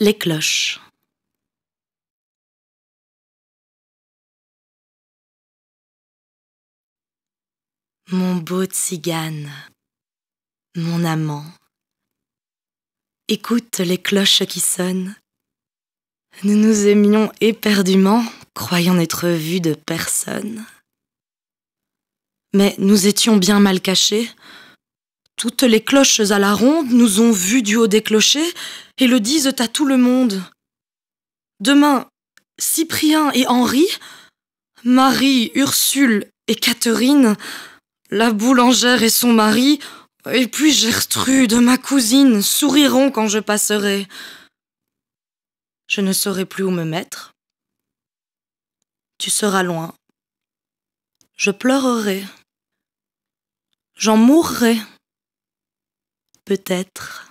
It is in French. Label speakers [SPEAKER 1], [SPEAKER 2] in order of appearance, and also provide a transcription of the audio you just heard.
[SPEAKER 1] Les cloches. Mon beau tzigane, mon amant, écoute les cloches qui sonnent. Nous nous aimions éperdument, croyant n'être vus de personne. Mais nous étions bien mal cachés, toutes les cloches à la ronde nous ont vus du haut des clochers et le disent à tout le monde. Demain, Cyprien et Henri, Marie, Ursule et Catherine, la boulangère et son mari, et puis Gertrude, ma cousine, souriront quand je passerai. Je ne saurai plus où me mettre. Tu seras loin. Je pleurerai. J'en mourrai peut-être